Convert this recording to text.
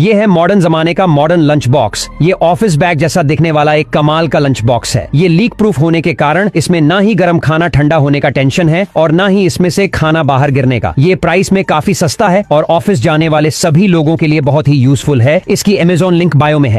ये है मॉडर्न जमाने का मॉडर्न लंच बॉक्स ये ऑफिस बैग जैसा दिखने वाला एक कमाल का लंच बॉक्स है ये लीक प्रूफ होने के कारण इसमें ना ही गर्म खाना ठंडा होने का टेंशन है और ना ही इसमें से खाना बाहर गिरने का ये प्राइस में काफी सस्ता है और ऑफिस जाने वाले सभी लोगों के लिए बहुत ही यूजफुल है इसकी अमेजोन लिंक बायो में है